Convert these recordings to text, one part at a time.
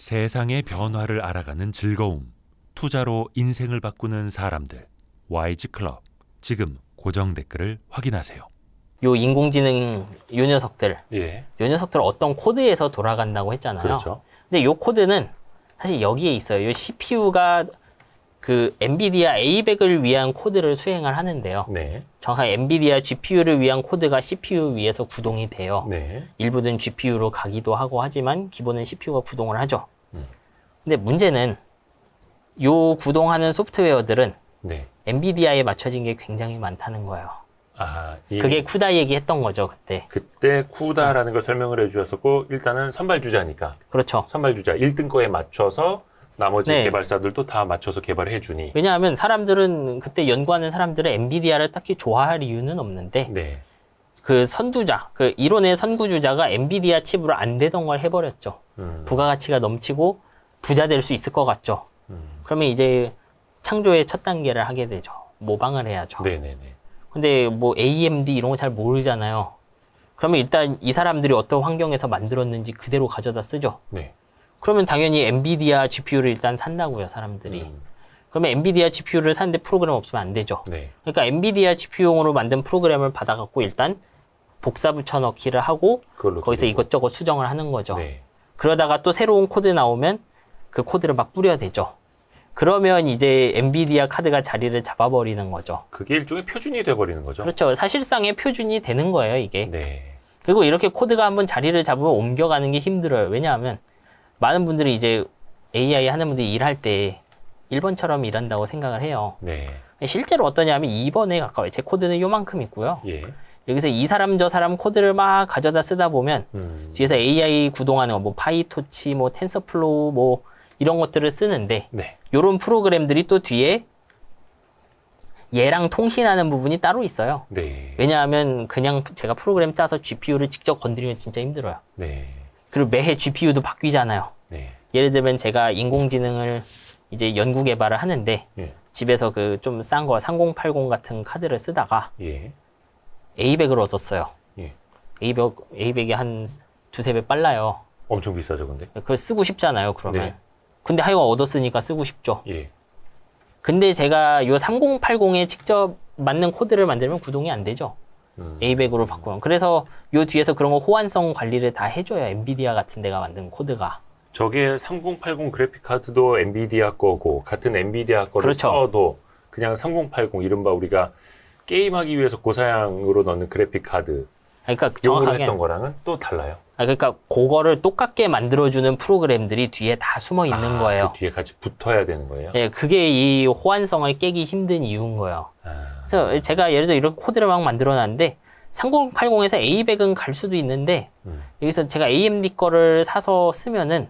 세상의 변화를 알아가는 즐거움, 투자로 인생을 바꾸는 사람들, YG 클럽. 지금 고정 댓글을 확인하세요. 요 인공지능 요 녀석들, 예. 요 녀석들 어떤 코드에서 돌아간다고 했잖아요. 그렇죠. 근데 요 코드는 사실 여기에 있어요. 요 CPU가 그 엔비디아 A100을 위한 코드를 수행을 하는데요. 네. 정확히 엔비디아 GPU를 위한 코드가 CPU 위에서 구동이 돼요. 네. 일부는 GPU로 가기도 하고 하지만 기본은 CPU가 구동을 하죠. 음. 근데 문제는 요 구동하는 소프트웨어들은 네. 엔비디아에 맞춰진 게 굉장히 많다는 거예요. 아, 예. 그게 쿠다 얘기했던 거죠 그때. 그때 쿠다라는 음. 걸 설명을 해주셨었고 일단은 선발 주자니까. 그렇죠. 선발 주자 1등 거에 맞춰서 나머지 네. 개발사들도 다 맞춰서 개발해 주니. 왜냐하면 사람들은 그때 연구하는 사람들은 엔비디아를 딱히 좋아할 이유는 없는데 네. 그 선두자, 그 이론의 선구주자가 엔비디아 칩으로 안 되던 걸 해버렸죠. 음. 부가가치가 넘치고 부자 될 수 있을 것 같죠. 음. 그러면 이제 창조의 첫 단계를 하게 되죠. 모방을 해야죠. 네네네. 근데 뭐 AMD 이런 거 잘 모르잖아요. 그러면 일단 이 사람들이 어떤 환경에서 만들었는지 그대로 가져다 쓰죠. 네. 그러면 당연히 엔비디아 GPU를 일단 산다고요, 사람들이. 음. 그러면 엔비디아 GPU를 사는데 프로그램 없으면 안 되죠. 네. 그러니까 엔비디아 GPU용으로 만든 프로그램을 받아갖고 일단 복사 붙여넣기를 하고 거기서 이것저것 수정을 하는 거죠. 네. 그러다가 또 새로운 코드 나오면 그 코드를 막 뿌려야 되죠. 그러면 이제 엔비디아 카드가 자리를 잡아버리는 거죠. 그게 일종의 표준이 돼버리는 거죠. 그렇죠. 사실상의 표준이 되는 거예요, 이게. 네. 그리고 이렇게 코드가 한번 자리를 잡으면 옮겨가는 게 힘들어요. 왜냐하면 많은 분들이 이제 AI 하는 분들이 일할 때 1번처럼 일한다고 생각을 해요. 네. 실제로 어떠냐면 2번에 가까워요. 제 코드는 요만큼 있고요. 예. 여기서 이 사람 저 사람 코드를 막 가져다 쓰다 보면 음. 뒤에서 AI 구동하는 거, 뭐 파이토치, 뭐 텐서플로우, 뭐 이런 것들을 쓰는데 네. 이런 프로그램들이 또 뒤에 얘랑 통신하는 부분이 따로 있어요. 네. 왜냐하면 그냥 제가 프로그램 짜서 GPU를 직접 건드리면 진짜 힘들어요. 네. 그리고 매해 GPU도 바뀌잖아요. 네. 예를 들면 제가 인공지능을 이제 연구 개발을 하는데 예. 집에서 그 좀 싼 거 3080 같은 카드를 쓰다가 예. A100을 얻었어요. 예. A100 A100이 한 두세 배 빨라요. 엄청 비싸죠, 근데. 예, 그걸 쓰고 싶잖아요, 그러면. 네. 근데 하여간 얻었으니까 쓰고 싶죠. 예. 근데 제가 요 3080에 직접 맞는 코드를 만들면 구동이 안 되죠. 음. 에이백으로 바꾸는. 그래서 요 뒤에서 그런 거 호환성 관리를 다 해줘야 엔비디아 같은 데가 만든 코드가. 저게 3080 그래픽 카드도 엔비디아 거고 같은 엔비디아 거를 그렇죠. 써도 그냥 3080 이른바 우리가 게임하기 위해서 고사양으로 넣는 그래픽 카드. 그러니까 정확하게 했던 거랑은 또 달라요. 아, 그러니까 그거를 똑같게 만들어주는 프로그램들이 뒤에 다 숨어 있는 아, 그 거예요. 그 뒤에 같이 붙어야 되는 거예요? 예, 그게 이 호환성을 깨기 힘든 이유인 거예요. 아. 그래서 제가 예를 들어 이런 코드를 막 만들어놨는데 3080에서 A100은 갈 수도 있는데 음. 여기서 제가 AMD 거를 사서 쓰면은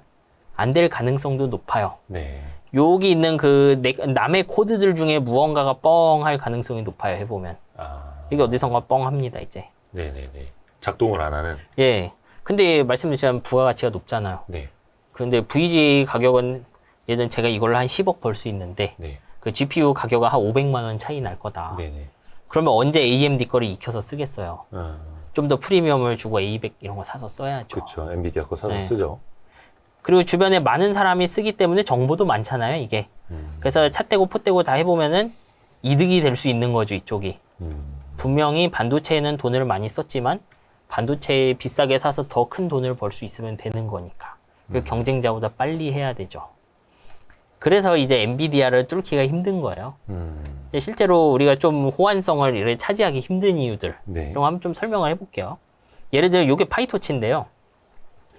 안 될 가능성도 높아요. 네. 여기 있는 그 남의 코드들 중에 무언가가 뻥할 가능성이 높아요. 해보면 아. 이게 어디선가 뻥합니다 이제. 네네네. 작동을 안 하는. 예. 근데 말씀드렸지만 부가가치가 높잖아요. 네. 그런데 VG 가격은 예전 제가 이걸로 한 10억 벌 수 있는데 네. 그 GPU 가격은한 500만 원 차이 날 거다. 네네. 네. 그러면 언제 AMD 거를 익혀서 쓰겠어요? 아... 좀더 프리미엄을 주고 A200 이런 거 사서 써야죠. 그렇죠. 엔비디아 거 사서 네. 쓰죠. 그리고 주변에 많은 사람이 쓰기 때문에 정보도 많잖아요, 이게. 음... 그래서 차 떼고 포 떼고 다 해보면은 이득이 될 수 있는 거죠, 이쪽이. 음... 분명히 반도체에는 돈을 많이 썼지만 반도체 비싸게 사서 더 큰 돈을 벌 수 있으면 되는 거니까. 그 음. 경쟁자보다 빨리 해야 되죠. 그래서 이제 엔비디아를 뚫기가 힘든 거예요. 음. 실제로 우리가 좀 호환성을 이렇게 차지하기 힘든 이유들 네. 이런 거 한번 좀 설명을 해볼게요. 예를 들어 요게 파이토치인데요.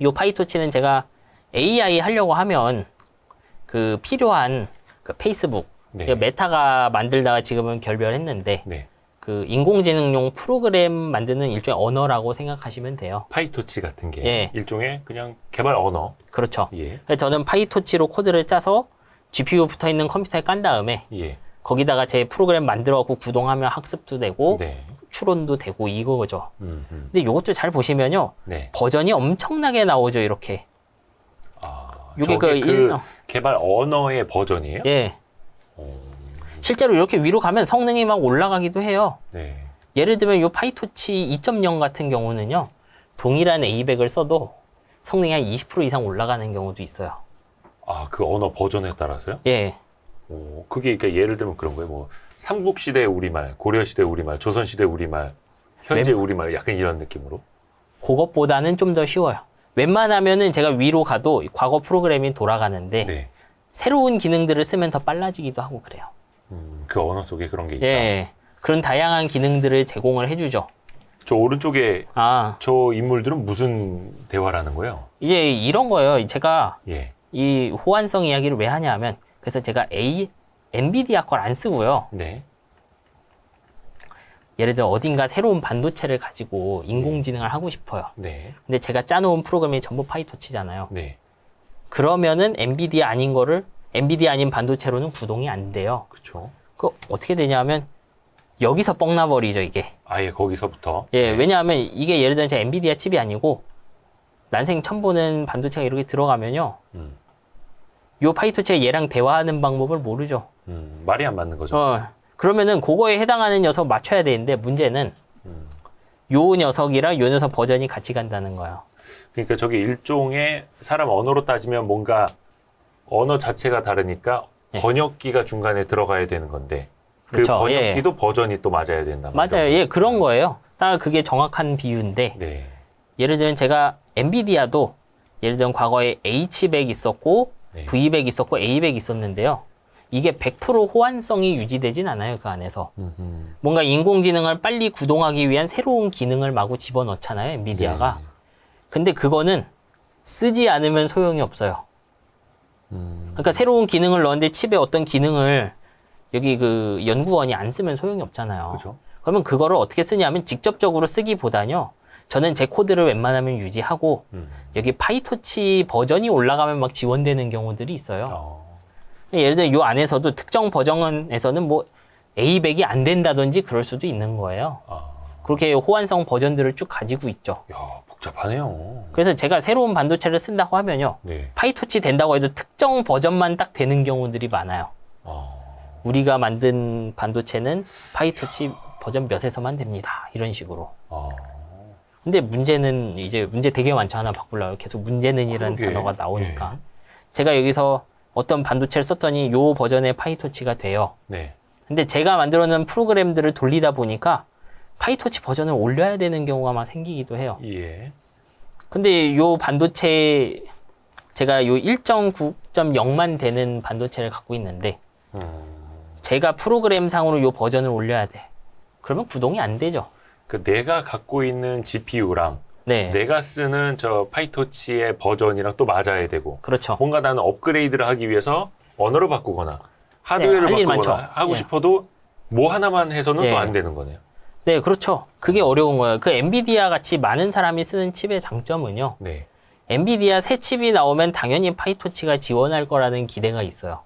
요 파이토치는 제가 AI 하려고 하면 그 필요한 그 페이스북 네. 그 메타가 만들다가 지금은 결별했는데 네. 그 인공지능용 프로그램 만드는 일종의 언어라고 생각하시면 돼요. 파이토치 같은 게 예. 일종의 그냥 개발 언어. 그렇죠. 예. 저는 파이토치로 코드를 짜서 GPU 붙어 있는 컴퓨터에 깐 다음에 예. 거기다가 제 프로그램 만들어갖고 구동하면 학습도 되고 네. 추론도 되고 이거죠. 음흠. 근데 이것도 잘 보시면요 네. 버전이 엄청나게 나오죠 이렇게. 아, 이게 그, 그 일... 개발 언어의 버전이에요? 예. 오. 어. 실제로 이렇게 위로 가면 성능이 막 올라가기도 해요. 네. 예를 들면 이 파이토치 2.0 같은 경우는요. 동일한 A백을 써도 성능이 한 20% 이상 올라가는 경우도 있어요. 아, 그 언어 버전에 따라서요? 예. 오, 어, 그게 그러니까 예를 들면 그런 거예요. 뭐 삼국시대 우리말, 고려시대 우리말, 조선시대 우리말, 현재 웬... 우리말 약간 이런 느낌으로? 그것보다는 좀 더 쉬워요. 웬만하면은 제가 위로 가도 과거 프로그램이 돌아가는데 네. 새로운 기능들을 쓰면 더 빨라지기도 하고 그래요. 그 언어 속에 그런 게 있다. 예. 그런 다양한 기능들을 제공을 해주죠. 저 오른쪽에 아. 저 인물들은 무슨 대화라는 거예요? 이제 이런 거예요. 제가 예. 이 호환성 이야기를 왜 하냐면 그래서 제가 A 엔비디아 걸안 쓰고요. 네. 예를 들어 어딘가 새로운 반도체를 가지고 인공지능을 네. 하고 싶어요. 네. 근데 제가 짜놓은 프로그램이 전부 파이터치잖아요. 네. 그러면은 엔비디아 아닌 거를 엔비디아 아닌 반도체로는 구동이 안 돼요. 그렇죠. 그 어떻게 되냐면 여기서 뻥나버리죠 이게. 아예 거기서부터. 예, 네. 왜냐하면 이게 예를 들면 제 엔비디아 칩이 아니고 난생 처음 보는 반도체가 이렇게 들어가면요. 음. 요 파이토체가 얘랑 대화하는 방법을 모르죠. 음, 말이 안 맞는 거죠. 어, 그러면은 그거에 해당하는 녀석 맞춰야 되는데 문제는 음. 요 녀석이랑 요 녀석 버전이 같이 간다는 거예요. 그러니까 저게 일종의 사람 언어로 따지면 뭔가 언어 자체가 다르니까 예. 번역기가 중간에 들어가야 되는 건데 그 그쵸, 번역기도 예. 버전이 또 맞아야 된다. 맞아요. 예, 그런 거예요. 딱 그게 정확한 비유인데 네. 예를 들면 제가 엔비디아도 예를 들면 과거에 H100 있었고 네. V100 있었고 A100 있었는데요. 이게 100% 호환성이 유지되진 않아요, 그 안에서. 음흠. 뭔가 인공지능을 빨리 구동하기 위한 새로운 기능을 마구 집어넣잖아요, 엔비디아가. 네. 근데 그거는 쓰지 않으면 소용이 없어요. 그러니까 새로운 기능을 넣었는데 칩에 어떤 기능을 여기 그 연구원이 안 쓰면 소용이 없잖아요. 그쵸. 그러면 그거를 어떻게 쓰냐면 직접적으로 쓰기보다는요 저는 제 코드를 웬만하면 유지하고 음. 여기 파이토치 버전이 올라가면 막 지원되는 경우들이 있어요. 어. 예를 들어이 안에서도 특정 버전에서는 뭐 A백이 안 된다든지 그럴 수도 있는 거예요. 어. 그렇게 호환성 버전들을 쭉 가지고 있죠. 야, 복잡하네요. 그래서 제가 새로운 반도체를 쓴다고 하면요. 네. 파이토치 된다고 해도 특정 버전만 딱 되는 경우들이 많아요. 어... 우리가 만든 반도체는 파이토치 야... 버전 몇에서만 됩니다. 이런 식으로. 어... 근데 문제는 이제 문제 되게 많죠. 하나 바꾸려고 계속 문제는이라 그러게. 단어가 나오니까. 네. 제가 여기서 어떤 반도체를 썼더니 요 버전의 파이토치가 돼요. 네. 근데 제가 만들어 놓은 프로그램들을 돌리다 보니까 파이토치 버전을 올려야 되는 경우가 막 생기기도 해요. 예. 근데 요 반도체 제가 요 1.9.0만 되는 반도체를 갖고 있는데 음. 제가 프로그램 상으로 요 버전을 올려야 돼. 그러면 구동이 안 되죠. 그 내가 갖고 있는 GPU랑 네. 내가 쓰는 저 파이토치의 버전이랑 또 맞아야 되고. 그렇죠. 뭔가 나는 업그레이드를 하기 위해서 언어로 바꾸거나 네, 하드웨어를 네, 바꾸거나 하고 네. 싶어도 뭐 하나만 해서는 또안 예. 되는 거네요. 네, 그렇죠. 그게 음. 어려운 거예요. 그 엔비디아 같이 많은 사람이 쓰는 칩의 장점은요. 네. 엔비디아 새 칩이 나오면 당연히 파이토치가 지원할 거라는 기대가 있어요.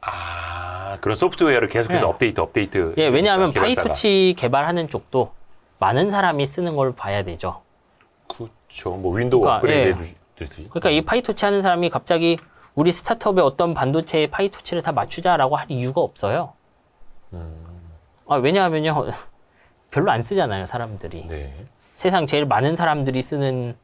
아, 그런 소프트웨어를 계속해서 네. 업데이트, 업데이트. 예, 왜냐하면 개발사가. 파이토치 개발하는 쪽도 많은 사람이 쓰는 걸 봐야 되죠. 그렇죠. 뭐 윈도우 그러니까, 업그레이드 예. 그러니까 이 파이토치 하는 사람이 갑자기 우리 스타트업의 어떤 반도체에 파이토치를 다 맞추자라고 할 이유가 없어요. 음. 아, 왜냐하면요. 별로 안 쓰잖아요, 사람들이. 네. 세상 제일 많은 사람들이 쓰는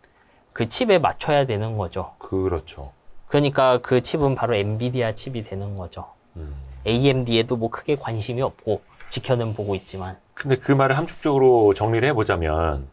그 칩에 맞춰야 되는 거죠. 그렇죠. 그러니까 그 칩은 바로 엔비디아 칩이 되는 거죠. 음. AMD에도 뭐 크게 관심이 없고 지켜는 보고 있지만. 근데 그 말을 함축적으로 정리를 해보자면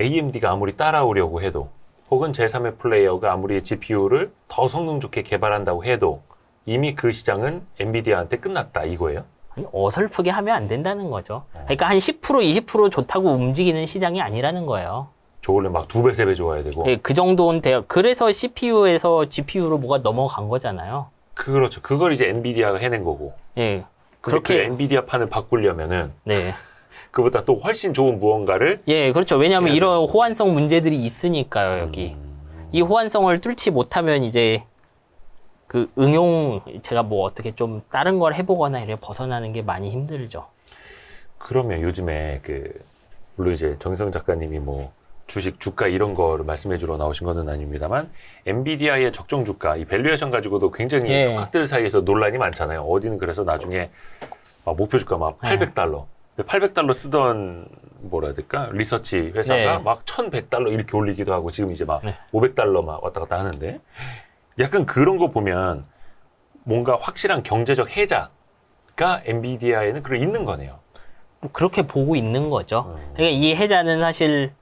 AMD가 아무리 따라오려고 해도 혹은 제3의 플레이어가 아무리 GPU를 더 성능 좋게 개발한다고 해도 이미 그 시장은 엔비디아한테 끝났다 이거예요? 아니, 어설프게 하면 안 된다는 거죠. 어. 그러니까 한 10% 20% 좋다고 움직이는 시장이 아니라는 거예요. 좋으려면 막두 배, 세 배 좋아야 되고. 예, 그 정도는 돼요. 그래서 CPU에서 GPU로 뭐가 넘어간 거잖아요. 그렇죠. 그걸 이제 엔비디아가 해낸 거고. 예. 그렇게 그 엔비디아 판을 바꾸려면은 네. 그보다 또 훨씬 좋은 무언가를 예, 그렇죠. 왜냐하면 이런 호환성 문제들이 있으니까요, 여기. 음... 이 호환성을 뚫지 못하면 이제 그 응용 제가 뭐 어떻게 좀 다른 걸 해보거나 이래 벗어나는 게 많이 힘들죠. 그러면 요즘에 그 물론 이제 정성 작가님이 뭐 주식 주가 이런 거를 말씀해 주러 나오신 거는 아닙니다만 엔비디아의 적정 주가 이 밸류에이션 가지고도 굉장히 예. 각들 사이에서 논란이 많잖아요. 어디는 그래서 나중에 아, 목표 주가 막 800달러, 예. 800달러 쓰던 뭐라 해야 될까 리서치 회사가 예. 막 1,100달러 이렇게 올리기도 하고 지금 이제 막 예. 500달러 막 왔다 갔다 하는데 약간 그런 거 보면 뭔가 확실한 경제적 해자가 엔비디아에는 그런 있는 거네요. 뭐 그렇게 보고 있는 거죠. 음. 그러니까 이 해자는 사실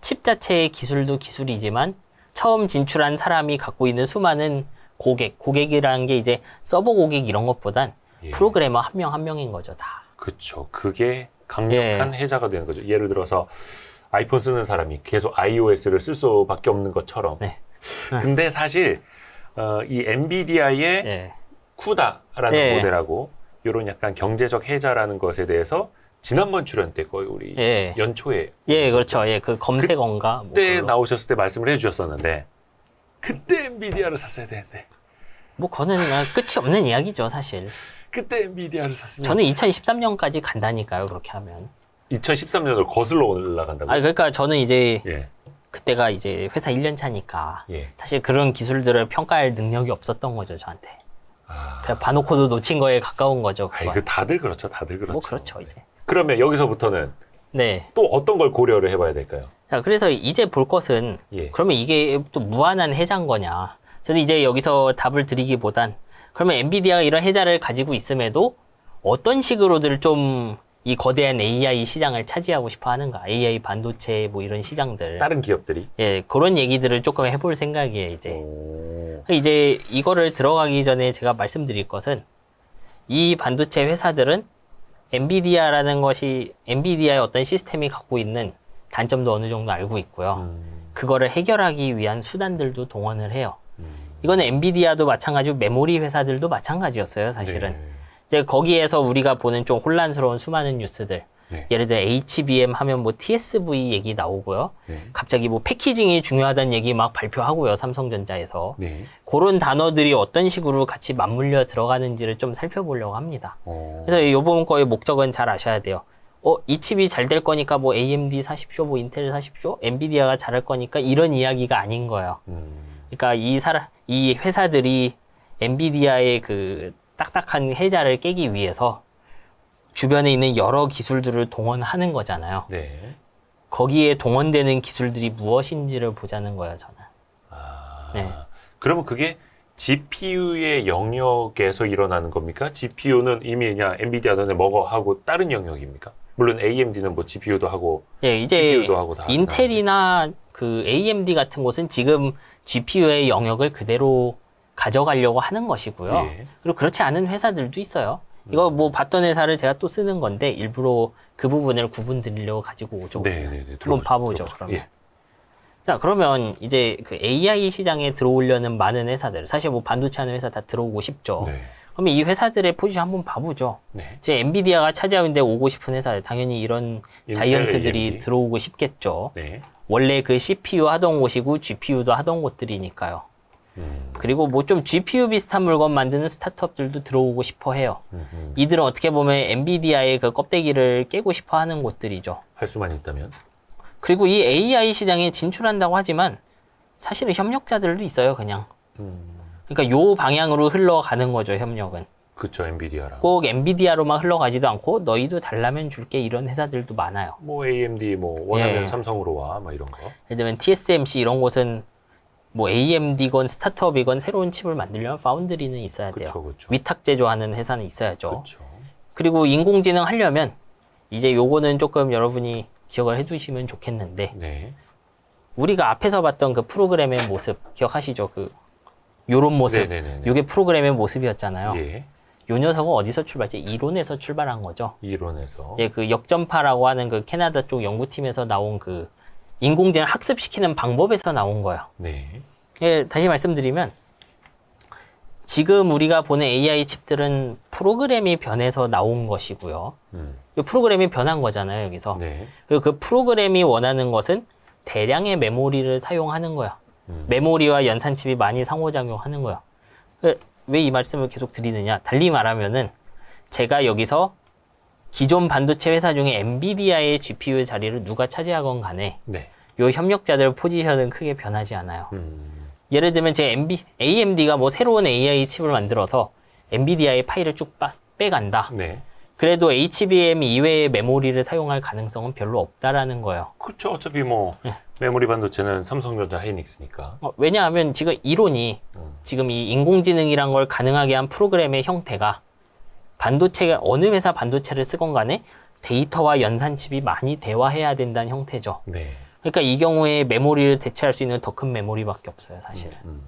칩 자체의 기술도 기술이지만 처음 진출한 사람이 갖고 있는 수많은 고객, 고객이라는 게 이제 서버 고객 이런 것보단 예. 프로그래머 한 명한 한 명인 거죠, 다. 그렇죠. 그게 강력한 예. 해자가 되는 거죠. 예를 들어서 아이폰 쓰는 사람이 계속 iOS를 쓸 수밖에 없는 것처럼. 네. 네. 근데 사실 어, 이 엔비디아의 예. 쿠다라는 예. 모델하고 이런 약간 경제적 해자라는 것에 대해서 지난번 출연 때 거의 우리 예. 연초에 예 그렇죠 예 그 검색원인가 뭐 그때 뭐 나오셨을 때 말씀을 해주셨었는데 그때 엔비디아를 샀어야 되는데 뭐 그거는 끝이 없는 이야기죠 사실 그때 엔비디아를 샀으면 저는 2013년까지 간다니까요 그렇게 하면 2013년으로 거슬러 올라간다고. 아 그러니까 저는 이제 예. 그때가 이제 회사 1년 차니까 예. 사실 그런 기술들을 평가할 능력이 없었던 거죠 저한테. 아... 그냥 봐놓고도 놓친 거에 가까운 거죠. 아, 이거 다들 그렇죠, 다들 뭐 그렇죠. 뭐 그렇죠 이제. 그러면 여기서부터는 네. 또 어떤 걸 고려를 해봐야 될까요? 자, 그래서 이제 볼 것은 예. 그러면 이게 또 무한한 해장 거냐? 저는 이제 여기서 답을 드리기보단 그러면 엔비디아가 이런 해자를 가지고 있음에도 어떤 식으로들 좀이 거대한 AI 시장을 차지하고 싶어 하는가. AI 반도체 뭐 이런 시장들. 다른 기업들이? 예, 그런 얘기들을 조금 해볼 생각이에요, 이제. 오. 이제 이거를 들어가기 전에 제가 말씀드릴 것은 이 반도체 회사들은 엔비디아라는 것이 엔비디아의 어떤 시스템이 갖고 있는 단점도 어느 정도 알고 있고요. 음. 그거를 해결하기 위한 수단들도 동원을 해요. 음. 이건 엔비디아도 마찬가지고 메모리 회사들도 마찬가지였어요, 사실은. 네. 이제 거기에서 우리가 보는 좀 혼란스러운 수많은 뉴스들. 네. 예를 들어 HBM 하면 뭐 TSV 얘기 나오고요. 네. 갑자기 뭐 패키징이 중요하다는 얘기 막 발표하고요. 삼성전자에서. 네. 그런 단어들이 어떤 식으로 같이 맞물려 들어가는지를 좀 살펴보려고 합니다. 오. 어. 그래서 요번 거의 목적은 잘 아셔야 돼요. 어, 이 칩이 잘 될 거니까 뭐 AMD 사십시오, 뭐 인텔 사십시오, 엔비디아가 잘할 거니까 이런 이야기가 아닌 거예요. 음. 그러니까 이 사람, 이 회사들이 엔비디아의 그 딱딱한 해자를 깨기 위해서 주변에 있는 여러 기술들을 동원하는 거잖아요. 네. 거기에 동원되는 기술들이 무엇인지를 보자는 거예요, 저는. 아, 네. 그러면 그게 GPU의 영역에서 일어나는 겁니까? GPU는 이미 그냥 엔비디아던데 먹어 하고 다른 영역입니까? 물론 AMD는 뭐 GPU도 하고, 예, 이제 GPU도 하고 다 인텔이나 그 AMD 같은 곳은 지금 GPU의 영역을 그대로 가져가려고 하는 것이고요. 예. 그리고 그렇지 않은 회사들도 있어요. 이거 음. 뭐 봤던 회사를 제가 또 쓰는 건데 일부러 그 부분을 구분드리려고 가지고 오죠. 네네네. 네, 네. 한번 봐보죠. 그러면. 예. 자 그러면 이제 그 AI 시장에 들어오려는 많은 회사들 사실 뭐 반도체 하는 회사 다 들어오고 싶죠. 네. 그러면 이 회사들의 포지션 한번 봐보죠. 네. 이제 엔비디아가 차지하는데 오고 싶은 회사 당연히 이런 자이언트들이 AMD. 들어오고 싶겠죠. 네. 원래 그 CPU 하던 곳이고 GPU도 하던 곳들이니까요. 그리고 뭐 좀 GPU 비슷한 물건 만드는 스타트업들도 들어오고 싶어 해요. 음흠. 이들은 어떻게 보면 엔비디아의 그 껍데기를 깨고 싶어 하는 곳들이죠. 할 수만 있다면. 그리고 이 AI 시장에 진출한다고 하지만 사실은 협력자들도 있어요, 그냥. 음. 그러니까 요 방향으로 흘러가는 거죠, 협력은. 그쵸, 엔비디아랑. 꼭 엔비디아로만 흘러가지도 않고 너희도 달라면 줄게 이런 회사들도 많아요. 뭐 AMD 뭐 원하면 예. 삼성으로 와, 막 이런 거. 예를 들면 TSMC 이런 곳은 뭐 AMD건 스타트업이건 새로운 칩을 만들려면 파운드리는 있어야 돼요. 그쵸, 그쵸. 위탁 제조하는 회사는 있어야죠. 그쵸. 그리고 인공지능 하려면 이제 요거는 조금 여러분이 기억을 해주시면 좋겠는데 네. 우리가 앞에서 봤던 그 프로그램의 모습 기억하시죠? 그 요런 모습. 네 요게 프로그램의 모습이었잖아요. 예. 요 녀석은 어디서 출발했지? 이론에서 출발한 거죠. 이론에서. 예, 그 역전파라고 하는 그 캐나다 쪽 연구팀에서 나온 그 인공지능 학습시키는 방법에서 나온 거예요. 네. 예, 다시 말씀드리면 지금 우리가 보는 AI 칩들은 프로그램이 변해서 나온 것이고요. 음. 이 프로그램이 변한 거잖아요, 여기서. 네. 그리고 그 프로그램이 원하는 것은 대량의 메모리를 사용하는 거야. 음. 메모리와 연산칩이 많이 상호작용하는 거야. 예왜이 그, 말씀을 계속 드리느냐? 달리 말하면은 제가 여기서 기존 반도체 회사 중에 엔비디아의 GPU 자리를 누가 차지하건 간에 네. 요 협력자들 포지션은 크게 변하지 않아요. 음. 예를 들면 제 MB, AMD가 뭐 새로운 AI 칩을 만들어서 엔비디아의 파일을 쭉 빠, 빼간다. 네. 그래도 HBM 이외의 메모리를 사용할 가능성은 별로 없다라는 거예요. 그렇죠. 어차피 뭐 네. 메모리 반도체는 삼성전자 하이닉스니까. 어, 왜냐하면 지금 이론이 음. 지금 이 인공지능이란 걸 가능하게 한 프로그램의 형태가 반도체가 어느 회사 반도체를 쓰건 간에 데이터와 연산칩이 많이 대화해야 된다는 형태죠. 네. 그러니까 이 경우에 메모리를 대체할 수 있는 더 큰 메모리밖에 없어요, 사실은. 음, 음.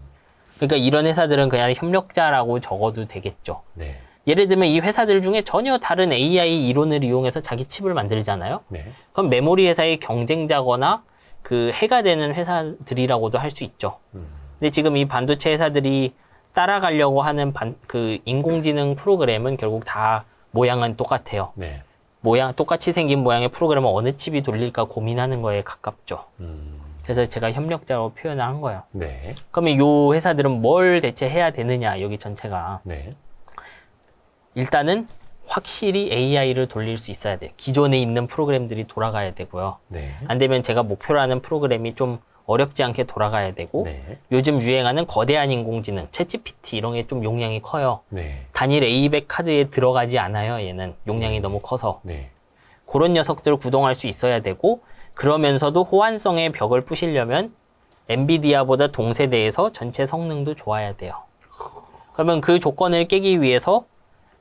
그러니까 이런 회사들은 그냥 협력자라고 적어도 되겠죠. 네. 예를 들면 이 회사들 중에 전혀 다른 AI 이론을 이용해서 자기 칩을 만들잖아요. 네. 그럼 메모리 회사의 경쟁자거나 그 해가 되는 회사들이라고도 할 수 있죠. 음. 근데 지금 이 반도체 회사들이 따라가려고 하는 반, 그 인공지능 프로그램은 결국 다 모양은 똑같아요. 네. 모양 똑같이 생긴 모양의 프로그램을 어느 칩이 돌릴까 고민하는 거에 가깝죠. 음. 그래서 제가 협력자로 표현을 한 거예요. 네. 그러면 요 회사들은 뭘 대체 해야 되느냐 여기 전체가 네. 일단은 확실히 AI를 돌릴 수 있어야 돼요. 기존에 있는 프로그램들이 돌아가야 되고요. 네. 안 되면 제가 목표로 하는 프로그램이 좀 어렵지 않게 돌아가야 되고 네. 요즘 유행하는 거대한 인공지능, 챗GPT 이런 게 좀 용량이 커요. 네. 단일 A200 카드에 들어가지 않아요. 얘는 용량이 네. 너무 커서 네. 그런 녀석들을 구동할 수 있어야 되고 그러면서도 호환성의 벽을 부시려면 엔비디아보다 동세대에서 전체 성능도 좋아야 돼요. 그러면 그 조건을 깨기 위해서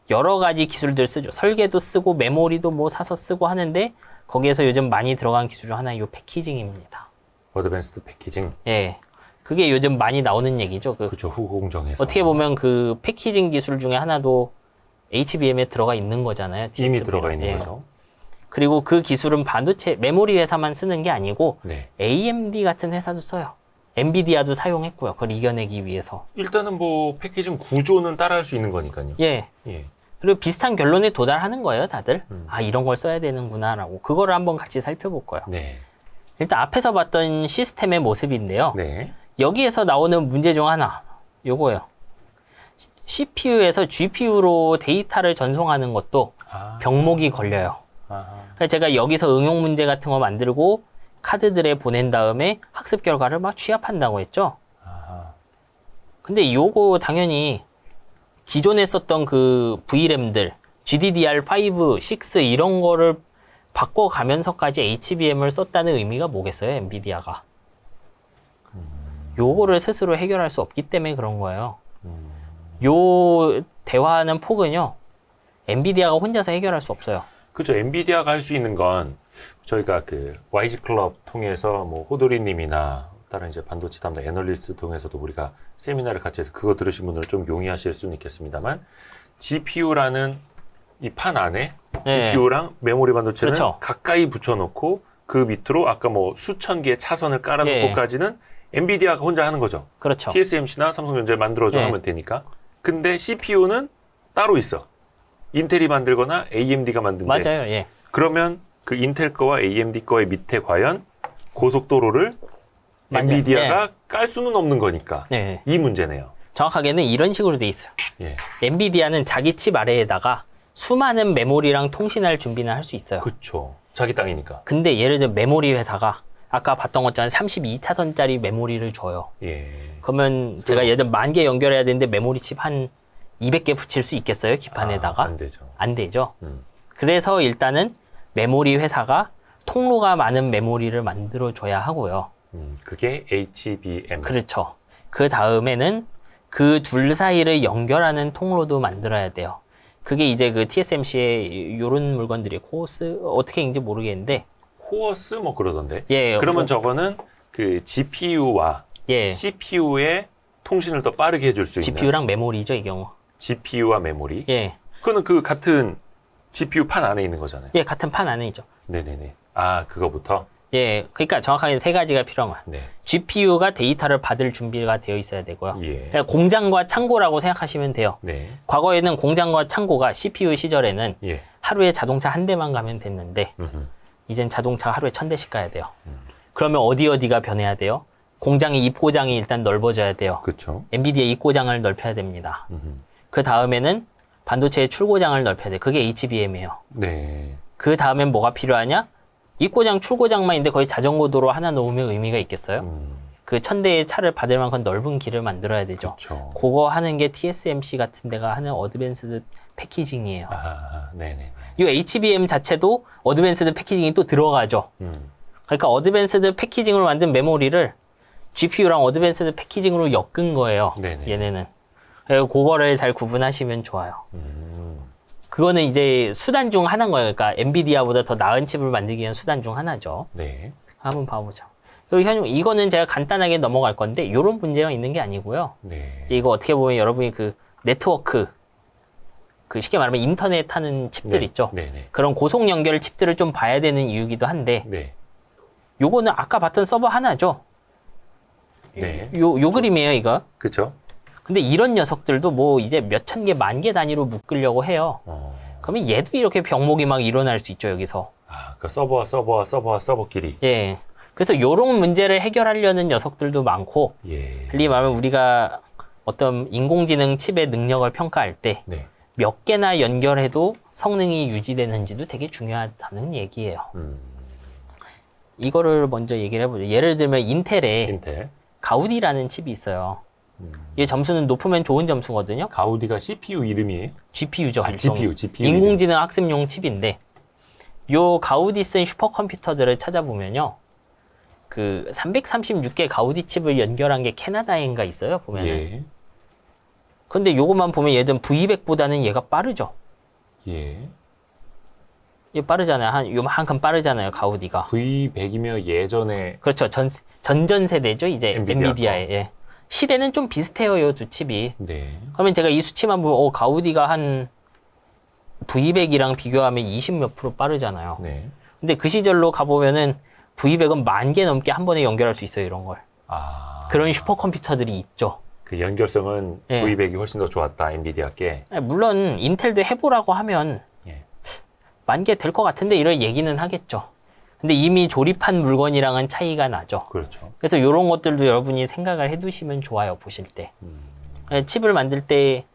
여러 가지 기술들 쓰죠. 설계도 쓰고 메모리도 뭐 사서 쓰고 하는데 거기에서 요즘 많이 들어간 기술 중 하나는 이 패키징입니다. 어드밴스드 패키징. 예. 그게 요즘 많이 나오는 얘기죠. 그 그렇죠. 후공정에서. 어떻게 보면 그 패키징 기술 중에 하나도 HBM에 들어가 있는 거잖아요. DSP로. 이미 들어가 있는 예. 거죠. 그리고 그 기술은 반도체 메모리 회사만 쓰는 게 아니고 네. AMD 같은 회사도 써요. 엔비디아도 사용했고요. 그걸 이겨내기 위해서. 일단은 뭐 패키징 구조는 따라할 수 있는 거니까요. 예. 예. 그리고 비슷한 결론에 도달하는 거예요, 다들. 음. 아, 이런 걸 써야 되는구나라고. 그거를 한번 같이 살펴볼 거예요. 네. 일단 앞에서 봤던 시스템의 모습인데요. 네. 여기에서 나오는 문제 중 하나, 요거예요. CPU에서 GPU로 데이터를 전송하는 것도 아. 병목이 걸려요. 아. 그래서 제가 여기서 응용 문제 같은 거 만들고 카드들에 보낸 다음에 학습 결과를 막 취합한다고 했죠. 근데 요거 당연히 기존에 썼던 그 VRAM들, GDDR5, 6 이런 거를 바꿔가면서까지 HBM을 썼다는 의미가 뭐겠어요, 엔비디아가? 요거를 스스로 해결할 수 없기 때문에 그런 거예요. 요 대화하는 폭은요, 엔비디아가 혼자서 해결할 수 없어요. 그죠. 엔비디아가 할 수 있는 건 저희가 그 YG 클럽 통해서 뭐 호도리님이나 다른 이제 반도체 담당 애널리스트 통해서도 우리가 세미나를 같이 해서 그거 들으신 분들은 좀 용이하실 수는 있겠습니다만 GPU라는 이판 안에 네. 예. GPU랑 메모리 반도체를 그렇죠. 가까이 붙여놓고 그 밑으로 아까 뭐 수천 개의 차선을 깔아놓고까지는 예. 엔비디아가 혼자 하는 거죠. 그렇죠. TSMC나 삼성전자 만들어줘 예. 하면 되니까. 근데 CPU는 따로 있어. 인텔이 만들거나 AMD가 만든데. 맞아요. 예. 그러면 그 인텔 거와 AMD 거의 밑에 과연 고속도로를 맞아요. 엔비디아가 예. 깔 수는 없는 거니까 예. 이 문제네요. 정확하게는 이런 식으로 돼 있어요. 엔비디아는 자기 칩 아래에다가 수많은 메모리랑 통신할 준비는 할 수 있어요. 그렇죠. 자기 땅이니까. 근데 예를 들어 메모리 회사가 아까 봤던 것처럼 32차선짜리 메모리를 줘요. 예. 그러면 제가 예를 들만개 연결해야 되는데 메모리 칩 한 200개 붙일 수 있겠어요? 기판에다가? 아, 안 되죠. 안 되죠. 음. 그래서 일단은 메모리 회사가 통로가 많은 메모리를 만들어줘야 하고요. 음, 그게 HBM. 그렇죠. 그 다음에는 그 둘 사이를 연결하는 통로도 만들어야 돼요. 그게 이제 그 TSMC의 요런 물건들이 코어스 어떻게 인지 모르겠는데 코어스 뭐 그러던데. 예. 예. 그러면 뭐, 저거는 그 GPU와 예. CPU의 통신을 더 빠르게 해줄 수 GPU랑 있는. GPU랑 메모리죠 이 경우. GPU와 메모리. 예. 그거는 그 같은 GPU 판 안에 있는 거잖아요. 예, 같은 판 안에 있죠. 네네네. 아 그거부터. 예, 그러니까 정확하게 세 가지가 필요한 거야. 네. GPU가 데이터를 받을 준비가 되어 있어야 되고요. 예. 그러 그러니까 공장과 창고라고 생각하시면 돼요. 네. 과거에는 공장과 창고가 CPU 시절에는 예. 하루에 자동차 한 대만 가면 됐는데 음흠. 이젠 자동차 하루에 천 대씩 가야 돼요. 음. 그러면 어디 어디가 변해야 돼요? 공장의 입고장이 일단 넓어져야 돼요. 그렇죠. 엔비디아 입고장을 넓혀야 됩니다. 그 다음에는 반도체의 출고장을 넓혀야 돼. 요 그게 HBM이에요. 네. 그 다음엔 뭐가 필요하냐? 입고장 출고장만 있는데 거의 자전거 도로 하나 놓으면 의미가 있겠어요? 음. 그 천대의 차를 받을 만큼 넓은 길을 만들어야 되죠. 그쵸. 그거 하는 게 TSMC 같은 데가 하는 어드밴스드 패키징이에요. 아, 네네. 이 HBM 자체도 어드밴스드 패키징이 또 들어가죠. 음. 그러니까 어드밴스드 패키징으로 만든 메모리를 GPU랑 어드밴스드 패키징으로 엮은 거예요. 네네. 얘네는. 그거를잘 구분하시면 좋아요. 음. 그거는 이제 수단 중 하나인 거예요. 그러니까 엔비디아보다 더 나은 칩을 만들기 위한 수단 중 하나죠. 네. 한번 봐보죠. 그리고 현용 이거는 제가 간단하게 넘어갈 건데 이런 문제가 있는 게 아니고요. 네. 이제 이거 어떻게 보면 여러분이 그 네트워크 그 쉽게 말하면 인터넷 하는 칩들 네. 있죠. 네, 네. 그런 고속 연결 칩들을 좀 봐야 되는 이유기도 한데 네. 요거는 아까 봤던 서버 하나죠. 네. 요, 요그 그림이에요, 이거. 그렇죠. 근데 이런 녀석들도 뭐 이제 몇 천 개, 만 개 단위로 묶으려고 해요. 어. 그러면 얘도 이렇게 병목이 막 일어날 수 있죠, 여기서. 아, 그 서버와 서버와 서버와 서버끼리. 예. 그래서 요런 문제를 해결하려는 녀석들도 많고, 예. 달리 말하면 우리가 어떤 인공지능 칩의 능력을 평가할 때몇 네. 개나 연결해도 성능이 유지되는지도 되게 중요하다는 얘기예요. 음. 이거를 먼저 얘기를 해보죠. 예를 들면 인텔에 인텔. 가우디라는 칩이 있어요. 이 점수는 높으면 좋은 점수거든요. 가우디가 CPU 이름이에요? GPU죠. 아, GPU, GPU. 인공지능 이름. 학습용 칩인데 요 가우디 쓴 슈퍼컴퓨터들을 찾아보면요. 그 336개 가우디 칩을 연결한 게 캐나다인가 있어요. 보면은. 예. 근데 요것만 보면 예전 V200보다는 얘가 빠르죠. 예. 얘 빠르잖아요. 한 요만큼 빠르잖아요. 가우디가. V100이면 예전에 그렇죠. 전 전전 세대죠. 이제 엔비디아의 예. 시대는 좀 비슷해요, 요 두 칩이. 네. 그러면 제가 이 수치만 보면, 어, 가우디가 한 V200이랑 비교하면 20몇 프로 빠르잖아요. 네. 근데 그 시절로 가보면은 V200은 만 개 넘게 한 번에 연결할 수 있어요, 이런 걸. 아. 그런 슈퍼컴퓨터들이 있죠. 그 연결성은 네. 예. V200이 훨씬 더 좋았다, 엔비디아께. 예, 물론, 인텔도 해보라고 하면, 예. 만개 될 것 같은데, 이런 얘기는 하겠죠. 근데 이미 조립한 물건이랑은 차이가 나죠. 그렇죠. 그래서 이런 것들도 여러분이 생각을 해두시면 좋아요 보실 때. 음. 그러니까 칩을 만들 때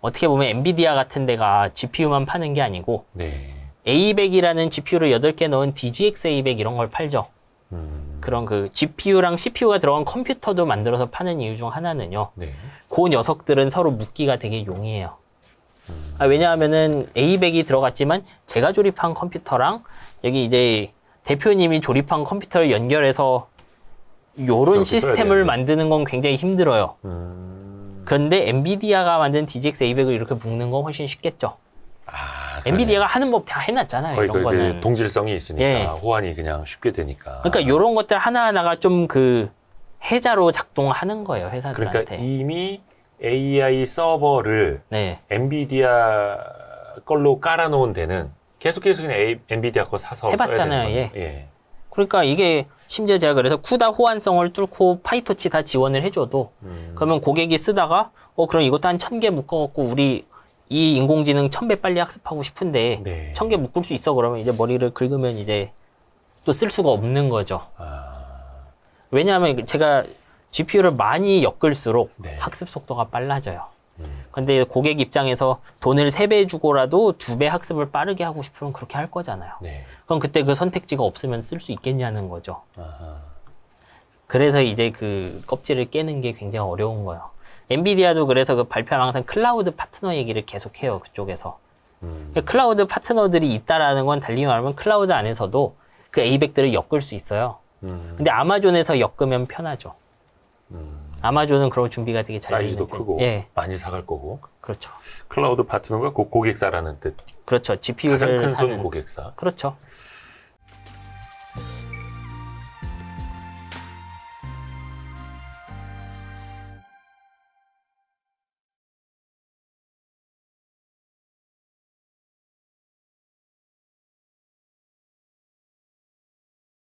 어떻게 보면 엔비디아 같은 데가 GPU만 파는 게 아니고 네. a 1 0 0이라는 GPU를 8개 넣은 DGX a 1 0 0 이런 걸 팔죠. 음. 그런 그 GPU랑 CPU가 들어간 컴퓨터도 만들어서 파는 이유 중 하나는요. 네. 그 녀석들은 서로 묶기가 되게 용이해요. 음. 아, 왜냐하면은 A100이 들어갔지만 제가 조립한 컴퓨터랑 여기 이제 대표님이 조립한 컴퓨터를 연결해서 요런 시스템을 만드는 건 굉장히 힘들어요. 음... 그런데 엔비디아가 만든 DGX a 0 0을 이렇게 묶는 건 훨씬 쉽겠죠. 아, 엔비디아가 하는 법 다 해놨잖아요. 거의, 이런 거 그, 그 거는. 동질성이 있으니까 예. 호환이 그냥 쉽게 되니까. 그러니까 이런 것들 하나하나가 좀 그 해자로 작동하는 거예요 회사들한테. 그러니까 이미 AI 서버를 네. 엔비디아 걸로 깔아놓은 데는 계속해서 그냥 A, 엔비디아 거 사서 해봤잖아요. 예. 예. 그러니까 이게 심지어 제가 그래서 쿠다 호환성을 뚫고 파이토치 다 지원을 해줘도 음. 그러면 고객이 쓰다가 어 그럼 이것도 한 천 개 묶어갖고 우리 이 인공지능 천 배 빨리 학습하고 싶은데 네. 천개 묶을 수 있어 그러면 이제 머리를 긁으면 이제 또 쓸 수가 없는 거죠. 아. 왜냐하면 제가 GPU를 많이 엮을수록 네. 학습 속도가 빨라져요. 근데 고객 입장에서 돈을 세 배 주고라도 두 배 학습을 빠르게 하고 싶으면 그렇게 할 거잖아요. 네. 그럼 그때 그 선택지가 없으면 쓸 수 있겠냐는 거죠. 아하. 그래서 이제 그 껍질을 깨는 게 굉장히 어려운 거예요. 엔비디아도 그래서 그 발표하면 항상 클라우드 파트너 얘기를 계속 해요. 그쪽에서. 음. 그러니까 클라우드 파트너들이 있다라는 건 달리 말하면 클라우드 안에서도 그 에이백들을 엮을 수 있어요. 음. 근데 아마존에서 엮으면 편하죠. 음. 아마존은 그런 준비가 되게 잘 사이즈도 크고 예. 많이 사갈 거고 그렇죠. 클라우드 파트너가 곧 고객사라는 뜻. 그렇죠. GPU를 가장 큰손 고객사. 그렇죠.